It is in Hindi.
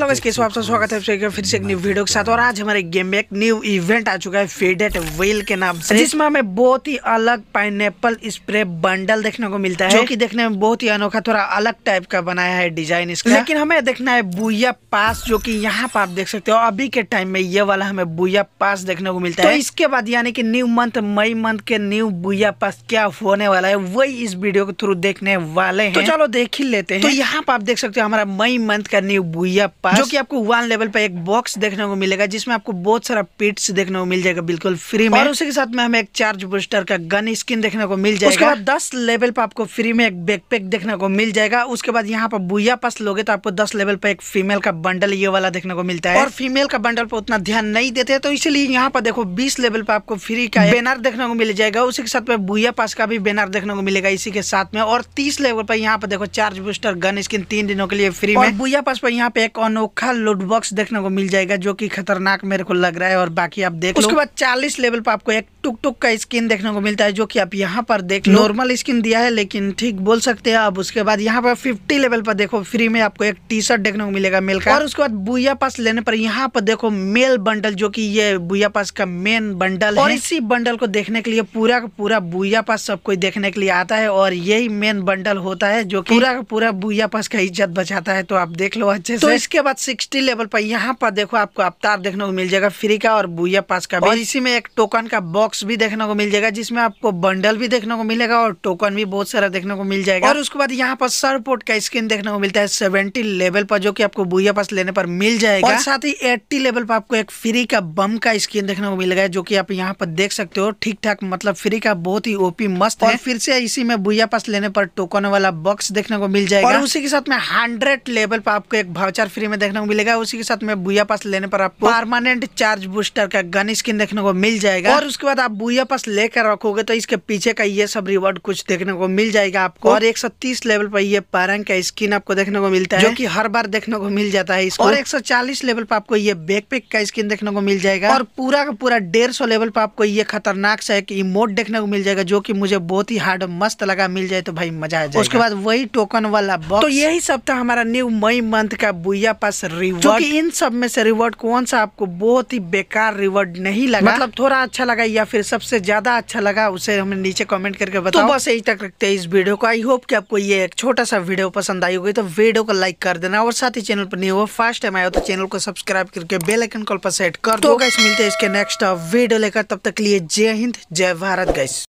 हेलो गाइस कैसे हो आप सब स्वागत है फिर से एक न्यू वीडियो के साथ और आज हमारे गेम में एक न्यू इवेंट आ चुका है फेडेट व्हील के नाम से जिसमें हमें बहुत ही अलग पाइनएप्पल स्प्रे बंडल देखने को मिलता है जो कि देखने में बहुत ही अनोखा थोड़ा अलग टाइप का बनाया है डिजाइन इसका लेकिन हमें देखना है बुया पास जो की यहाँ पर आप देख सकते हो अभी के टाइम में ये वाला हमें बुया पास देखने को मिलता तो है इसके बाद यानी की न्यू मंथ मई मंथ के न्यू बुया पास क्या होने वाला है वही इस वीडियो के थ्रू देखने वाले है तो चलो देख ही लेते तो हैं यहाँ पर आप देख सकते हो हमारा मई मंथ का न्यू बुया पास पास जो कि आपको वन लेवल पे एक बॉक्स देखने को मिलेगा जिसमें आपको बहुत सारा पिट्स देखने को मिल जाएगा बिल्कुल फ्री में और उसी के साथ में हमें एक चार्ज बूस्टर का गन स्किन देखने को मिल जाएगा उसके बाद दस लेवल पर आपको फ्री में एक बैकपैक देखने को मिल जाएगा उसके बाद यहाँ पर बुया पास लोगे तो आपको दस लेवल पर एक फीमेल का बंडल ये वाला देखने को मिलता है और फीमेल का बंडल पर उतना ध्यान नहीं देते तो इसलिए यहाँ पर देखो बीस लेवल पर आपको फ्री का बैनर देखने को मिल जाएगा उसी के साथ में बुया पास का भी बैनर देखने को मिलेगा इसी के साथ में और तीस लेवल पर यहाँ पर देखो चार्ज बूस्टर गन स्किन तीन दिनों के लिए फ्री में बुया पास पर यहाँ पे एक अनोखा लूट बॉक्स देखने को मिल जाएगा जो कि खतरनाक मेरे को लग रहा है और बाकी आप देख उसके बाद चालीस लेवल पर आपको एक टुक टुक का स्किन देखने को मिलता है जो कि आप यहाँ पर देख नॉर्मल स्किन दिया है लेकिन ठीक बोल सकते हैं अब उसके बाद यहाँ पर 50 लेवल पर देखो फ्री में आपको एक टी शर्ट देखने को मिलेगा मेल का और उसके बाद बुया पास लेने पर यहाँ पर देखो मेल बंडल जो कि ये बुया पास का मेन बंडल और इसी बंडल को देखने के लिए पूरा का पूरा बुया पास सब कोई देखने के लिए आता है और यही मेन बंडल होता है जो की पूरा का पूरा बुया पास का इज्जत बचाता है तो आप देख लो अच्छे तो से इसके बाद सिक्सटी लेवल पर यहाँ पर देखो आपको अवतार देखने को मिल जाएगा फ्री का और बुया पास का इसी में एक टोकन का बॉक्स बॉक्स भी देखने को मिल जाएगा जिसमें आपको बंडल भी देखने को मिलेगा और टोकन भी बहुत सारा देखने को मिल जाएगा और उसके बाद यहाँ पर सरपोर्ट का स्क्रीन देखने को मिलता है सेवेंटी लेवल पर जो की आपको बुआ पास लेने पर मिल जाएगा और साथ ही एट्टी लेवल पर आपको एक फ्री का बम का स्क्रीन देखने को मिलेगा जो की आप यहाँ पर देख सकते हो ठीक ठाक मतलब फ्री का बहुत ही ओपी मस्त है फिर से इसी में बुया पास लेने पर टोकन वाला बॉक्स देखने को मिल जाएगा और उसी के साथ में हंड्रेड लेवल पर आपको एक भावचार फ्री में देखने को मिलेगा उसी के साथ में बुया पास लेने पर आपको परमानेंट चार्ज बूस्टर का गन स्किन देखने को मिल जाएगा और उसके बाद आप बुया पास लेकर रखोगे तो इसके पीछे का ये सब रिवॉर्ड कुछ देखने को मिल जाएगा आपको और 130 लेवल पर ये पारंग का स्किन आपको देखने को मिलता है जो कि हर बार देखने को मिल जाता है इसको और 140 लेवल पर आपको ये बैकपैक का स्किन देखने को मिल जाएगा और पूरा का पूरा डेढ़ लेवल पर आपको ये खतरनाक सा एक इमोट देखने को मिल जाएगा जो की मुझे बहुत ही हार्ड मस्त लगा मिल जाए तो भाई मजा आ जाए उसके बाद वही टोकन वाला बॉक्स तो यही सब था हमारा न्यू मई मंथ का बुआ पास रिवॉर्ड इन सब में से रिवॉर्ड कौन सा आपको बहुत ही बेकार रिवॉर्ड नहीं लगा मतलब थोड़ा अच्छा लगा या फिर सबसे ज़्यादा अच्छा लगा उसे हमें नीचे कमेंट करके तो बताओ तो बस यही तक रखते हैं इस वीडियो को आई होप कि आपको ये एक छोटा सा वीडियो पसंद आई होगी तो वीडियो को लाइक कर देना और साथ ही चैनल पर नहीं हो फर्स्ट टाइम आया तो चैनल को सब्सक्राइब करके बेलाइकन कॉल पर सेट कर दो तो गैस मिलते हैं इसके नेक्स्ट वीडियो लेकर तब तक लिए जय हिंद जय भारत गैस